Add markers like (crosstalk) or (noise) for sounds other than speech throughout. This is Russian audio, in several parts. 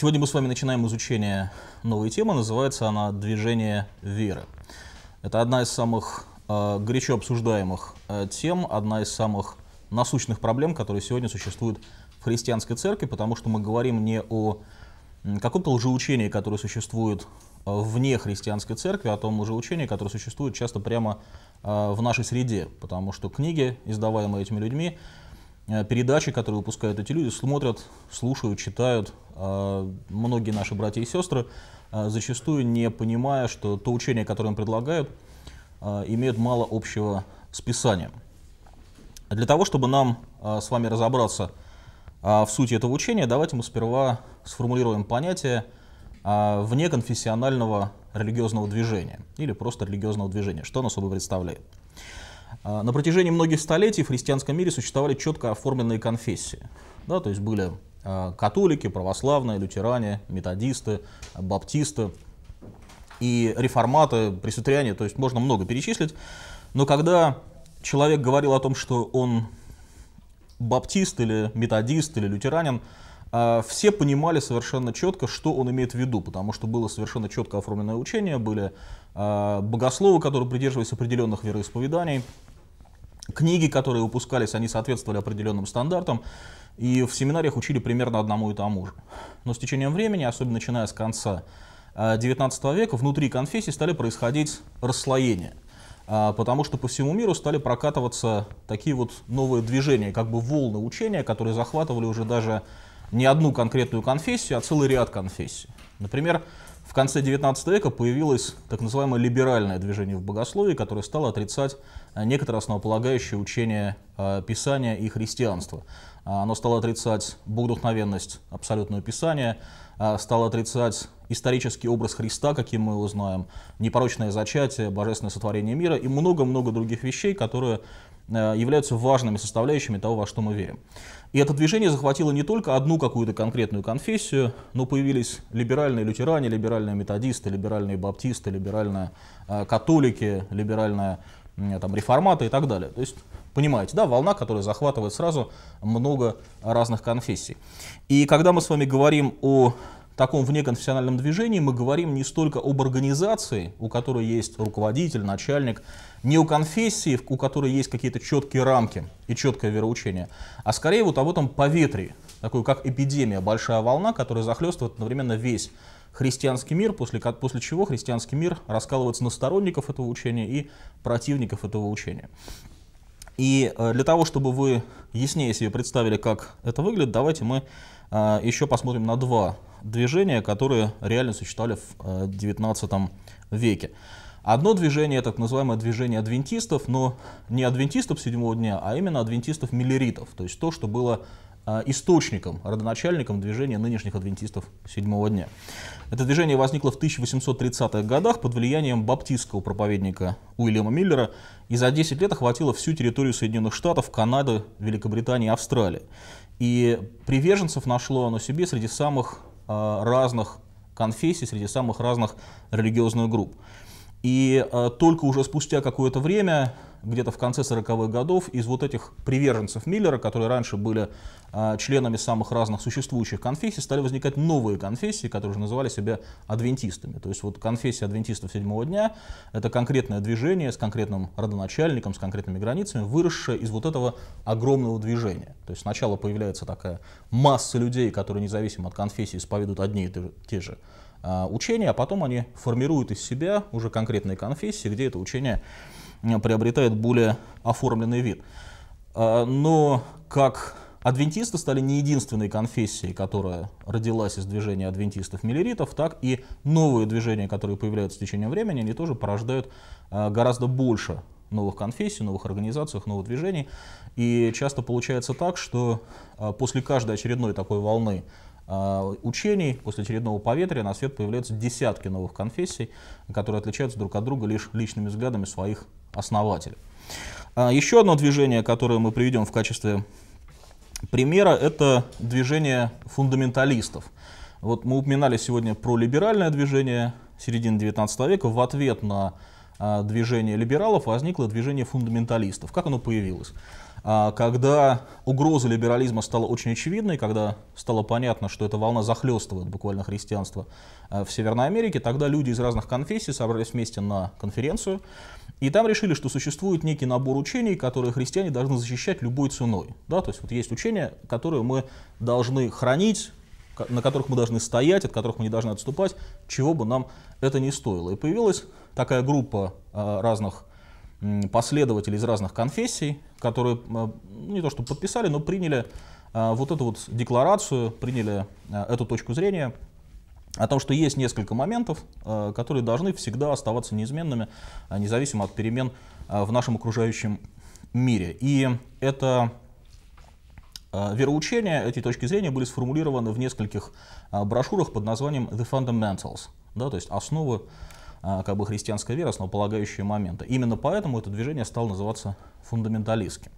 Сегодня мы с вами начинаем изучение новой темы, называется она «Движение веры». Это одна из самых э, горячо обсуждаемых э, тем, одна из самых насущных проблем, которые сегодня существуют в христианской церкви, потому что мы говорим не о каком-то лжеучении, которое существует э, вне христианской церкви, а о том лжеучении, которое существует часто прямо э, в нашей среде, потому что книги, издаваемые этими людьми, Э, передачи, которые выпускают эти люди, смотрят, слушают, читают. А, многие наши братья и сестры а, зачастую не понимая, что то учение, которое им предлагают, а, имеет мало общего с Писанием. Для того, чтобы нам с вами разобраться в сути этого учения, давайте мы сперва сформулируем понятие вне конфессионального религиозного движения или просто религиозного движения. Что оно собой представляет? А, на протяжении многих столетий в христианском мире существовали четко оформленные конфессии. Да, то есть были а, католики, православные, лютеране, методисты, баптисты и реформаты, пресвитериане, то есть можно много перечислить. Но когда человек говорил о том, что он баптист или методист или лютеранин, а, все понимали совершенно четко, что он имеет в виду, потому что было совершенно четко оформленное учение, были а, богословы, которые придерживались определенных вероисповеданий, книги, которые выпускались, они соответствовали определенным стандартам, и в семинариях учили примерно одному и тому же. Но с течением времени, особенно начиная с конца 19 а, века, внутри конфессий стали происходить расслоения – потому что по всему миру стали прокатываться такие вот новые движения, как бы волны учения, которые захватывали уже даже не одну конкретную конфессию, а целый ряд конфессий. Например, в конце XIX века появилось так называемое либеральное движение в богословии, которое стало отрицать э, некоторые основополагающие учения э, Писания и христианства. Э, оно стало отрицать богодухновенность абсолютного Писания, стало отрицать исторический образ Христа, каким мы его знаем, непорочное зачатие, божественное сотворение мира и много-много других вещей, которые Э, являются важными составляющими того, во что мы верим. И это движение захватило не только одну какую-то конкретную конфессию, но появились либеральные лютеране, либеральные методисты, либеральные баптисты, либеральные э, католики, либеральные там, реформаты и так далее. То есть, понимаете, да, волна, которая захватывает сразу много разных конфессий. И когда мы с вами говорим о таком внеконфессиональном движении мы говорим не столько об организации, у которой есть руководитель, начальник, не о конфессии, у которой есть какие-то четкие рамки и четкое вероучение, а скорее вот об этом поветрии, такой как эпидемия, большая волна, которая захлестывает одновременно весь христианский мир, после, после чего христианский мир раскалывается на сторонников этого учения и противников этого учения. И э, для того, чтобы вы яснее себе представили, как это выглядит, давайте мы э, еще посмотрим на два движения, которые реально существовали в XIX э, веке. Одно движение, так называемое движение адвентистов, но не адвентистов седьмого дня, а именно адвентистов-миллеритов, то есть то, что было э, источником, родоначальником движения нынешних адвентистов седьмого дня. Это движение возникло в 1830-х годах под влиянием баптистского проповедника Уильяма Миллера и за 10 лет охватило всю территорию Соединенных Штатов, Канады, Великобритании и Австралии. И приверженцев нашло оно себе среди самых разных конфессий, среди самых разных религиозных групп. И э, только уже спустя какое-то время, где-то в конце 40-х годов, из вот этих приверженцев Миллера, которые раньше были э, членами самых разных существующих конфессий, стали возникать новые конфессии, которые уже называли себя адвентистами. То есть вот конфессия адвентистов седьмого дня — это конкретное движение с конкретным родоначальником, с конкретными границами, выросшее из вот этого огромного движения. То есть сначала появляется такая масса людей, которые независимо от конфессии исповедуют одни и те же а, учения, а потом они формируют из себя уже конкретные конфессии, где это учение приобретает более оформленный вид. А, но как адвентисты стали не единственной конфессией, которая родилась из движения адвентистов-миллеритов, так и новые движения, которые появляются в течение времени, они тоже порождают а, гораздо больше новых конфессий, новых организаций, новых движений. И часто получается так, что после каждой очередной такой волны а, учений, после очередного поветрия на свет появляются десятки новых конфессий, которые отличаются друг от друга лишь личными взглядами своих основателей. А, еще одно движение, которое мы приведем в качестве примера, это движение фундаменталистов. Вот мы упоминали сегодня про либеральное движение середины 19 века. В ответ на а, движение либералов возникло движение фундаменталистов. Как оно появилось? А, когда угроза либерализма стала очень очевидной, когда стало понятно, что эта волна захлестывает буквально христианство а, в Северной Америке, тогда люди из разных конфессий собрались вместе на конференцию, и там решили, что существует некий набор учений, которые христиане должны защищать любой ценой. Да, то есть вот есть учения, которые мы должны хранить, на которых мы должны стоять, от которых мы не должны отступать, чего бы нам это ни стоило. И появилась такая группа а, разных последователи из разных конфессий, которые не то что подписали, но приняли а, вот эту вот декларацию, приняли а, эту точку зрения о том, что есть несколько моментов, а, которые должны всегда оставаться неизменными, независимо от перемен в нашем окружающем мире. И это вероучения, эти точки зрения были сформулированы в нескольких брошюрах под названием The Fundamentals, да, то есть основы а, как бы христианская вера, основополагающие моменты. Именно поэтому это движение стало называться фундаменталистским.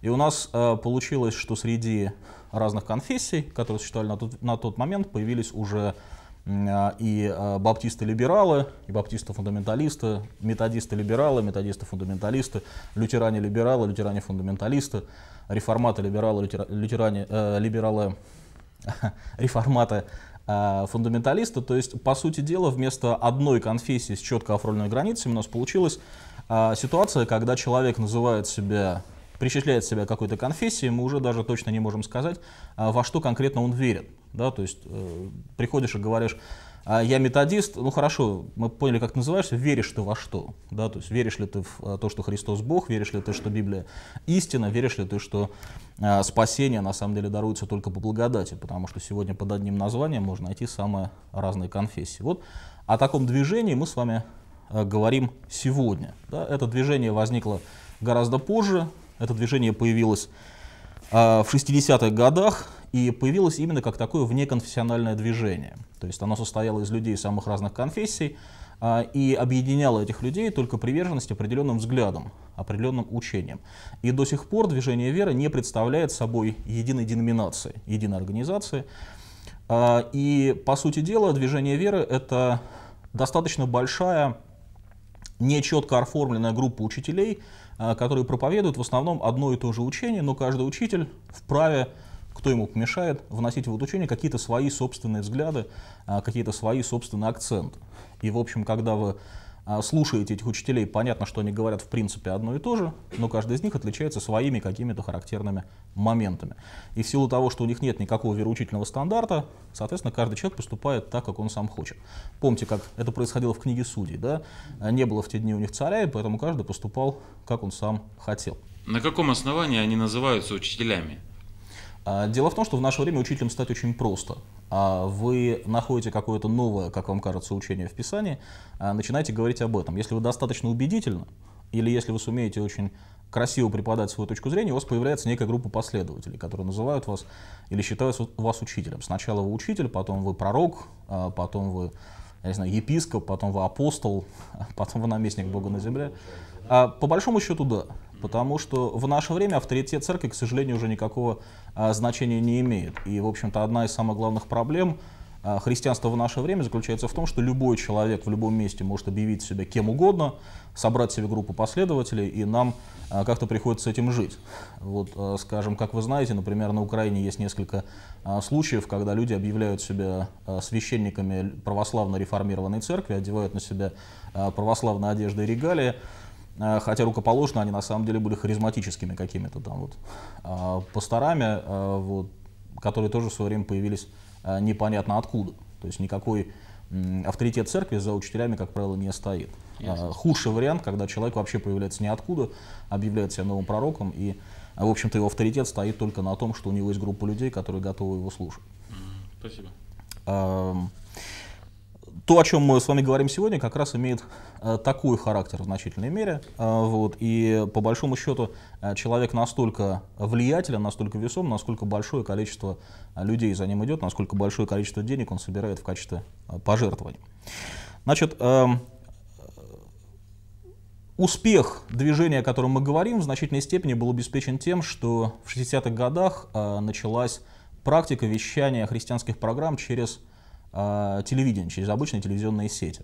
И у нас э, получилось, что среди разных конфессий, которые существовали на тот, на тот момент, появились уже э, и э, баптисты-либералы, и баптисты-фундаменталисты, методисты-либералы, методисты-фундаменталисты, лютеране-либералы, лютеране-фундаменталисты, реформаты-либералы, лютеране-либералы, э, либералы, (laughs) реформаты Э, фундаменталиста. То есть, по сути дела, вместо одной конфессии с четко оформленной границей у нас получилась э, ситуация, когда человек называет себя причисляет себя какой-то конфессии, мы уже даже точно не можем сказать, э, во что конкретно он верит. Да? То есть э, приходишь и говоришь, а я методист, ну хорошо, мы поняли, как ты называешься, веришь ты во что, да, то есть веришь ли ты в э, то, что Христос Бог, веришь ли ты, что Библия истина, веришь ли ты, что э, спасение на самом деле даруется только по благодати, потому что сегодня под одним названием можно найти самые разные конфессии. Вот о таком движении мы с вами э, говорим сегодня. Да? Это движение возникло гораздо позже, это движение появилось в 60-х годах, и появилось именно как такое внеконфессиональное движение. То есть оно состояло из людей самых разных конфессий а, и объединяло этих людей только приверженность определенным взглядам, определенным учениям. И до сих пор движение веры не представляет собой единой деноминации, единой организации. А, и, по сути дела, движение веры — это достаточно большая, нечетко оформленная группа учителей, а, которые проповедуют в основном одно и то же учение, но каждый учитель вправе кто ему помешает, вносить в учение какие-то свои собственные взгляды, а, какие-то свои собственные акценты. И, в общем, когда вы а, слушаете этих учителей, понятно, что они говорят в принципе одно и то же, но каждый из них отличается своими какими-то характерными моментами. И в силу того, что у них нет никакого вероучительного стандарта, соответственно, каждый человек поступает так, как он сам хочет. Помните, как это происходило в книге судей, да? Не было в те дни у них царя, и поэтому каждый поступал, как он сам хотел. На каком основании они называются учителями? А, дело в том, что в наше время учителем стать очень просто. А вы находите какое-то новое, как вам кажется, учение в Писании, а начинаете говорить об этом. Если вы достаточно убедительно, или если вы сумеете очень красиво преподать свою точку зрения, у вас появляется некая группа последователей, которые называют вас или считают вас учителем. Сначала вы учитель, потом вы пророк, потом вы я не знаю, епископ, потом вы апостол, (laughs) потом вы наместник Бога на земле. По большому счету, да. Потому что в наше время авторитет церкви, к сожалению, уже никакого а, значения не имеет. И, в общем-то, одна из самых главных проблем а, христианства в наше время заключается в том, что любой человек в любом месте может объявить себя кем угодно, собрать себе группу последователей, и нам а, как-то приходится с этим жить. Вот, а, скажем, как вы знаете, например, на Украине есть несколько а, случаев, когда люди объявляют себя а, священниками православно-реформированной церкви, одевают на себя а, православные одежды и регалии, Э, хотя рукоположно они на самом деле были харизматическими какими-то там вот а, пасторами, э, вот, которые тоже в свое время появились э, непонятно откуда. То есть никакой авторитет церкви за учителями, как правило, не стоит. Ясно. Худший вариант, когда человек вообще появляется ниоткуда, объявляет себя новым пророком, и, в общем-то, его авторитет стоит только на том, что у него есть группа людей, которые готовы его слушать. Спасибо. Эм, то, о чем мы с вами говорим сегодня, как раз имеет э, такой характер в значительной мере. Э, вот, и по большому счету э, человек настолько влиятелен, настолько весом, насколько большое количество людей за ним идет, насколько большое количество денег он собирает в качестве пожертвований. Значит, эм, успех движения, о котором мы говорим, в значительной степени был обеспечен тем, что в 60-х годах началась практика вещания христианских программ через э, телевидение, через обычные телевизионные сети.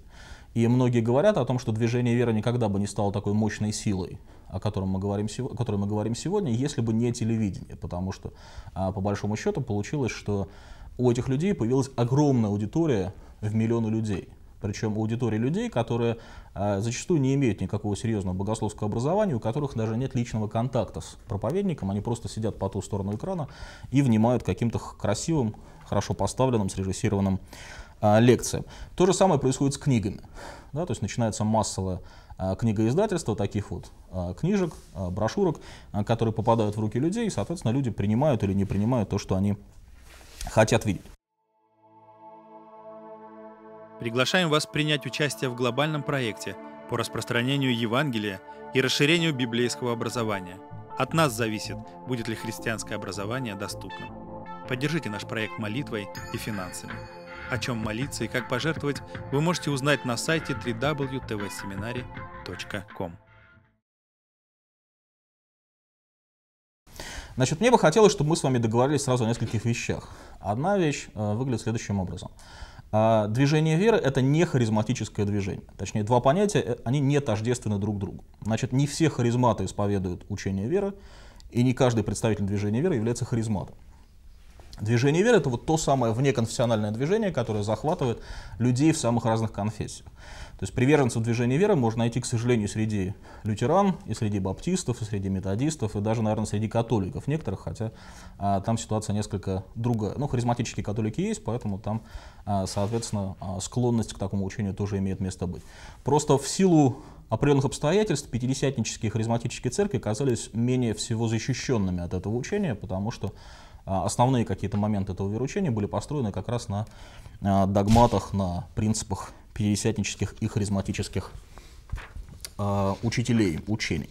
И многие говорят о том, что движение веры никогда бы не стало такой мощной силой, о, котором мы говорим, о которой мы говорим сегодня, если бы не телевидение. Потому что, а, по большому счету, получилось, что у этих людей появилась огромная аудитория в миллионы людей. Причем аудитория людей, которые а, зачастую не имеют никакого серьезного богословского образования, у которых даже нет личного контакта с проповедником, они просто сидят по ту сторону экрана и внимают каким-то красивым хорошо поставленным, срежиссированным а, лекциям. То же самое происходит с книгами. Да, то есть начинается массовое а, книгоиздательство таких вот а, книжек, а, брошюрок, а, которые попадают в руки людей, и, соответственно, люди принимают или не принимают то, что они хотят видеть. Приглашаем вас принять участие в глобальном проекте по распространению Евангелия и расширению библейского образования. От нас зависит, будет ли христианское образование доступным. Поддержите наш проект молитвой и финансами. О чем молиться и как пожертвовать, вы можете узнать на сайте www.tvseminary.com. Значит, мне бы хотелось, чтобы мы с вами договорились сразу о нескольких вещах. Одна вещь э, выглядит следующим образом. Э, движение веры — это не харизматическое движение. Точнее, два понятия, э, они не тождественны друг другу. Значит, не все харизматы исповедуют учение веры, и не каждый представитель движения веры является харизматом. Движение веры — это вот то самое внеконфессиональное движение, которое захватывает людей в самых разных конфессиях. То есть приверженцев движения веры можно найти, к сожалению, среди лютеран, и среди баптистов, и среди методистов, и даже, наверное, среди католиков некоторых, хотя а, там ситуация несколько другая. Ну, харизматические католики есть, поэтому там, а, соответственно, а, склонность к такому учению тоже имеет место быть. Просто в силу определенных обстоятельств пятидесятнические харизматические церкви оказались менее всего защищенными от этого учения, потому что а, основные какие-то моменты этого вероучения были построены как раз на а, догматах, на принципах пятидесятнических и харизматических а, учителей учений.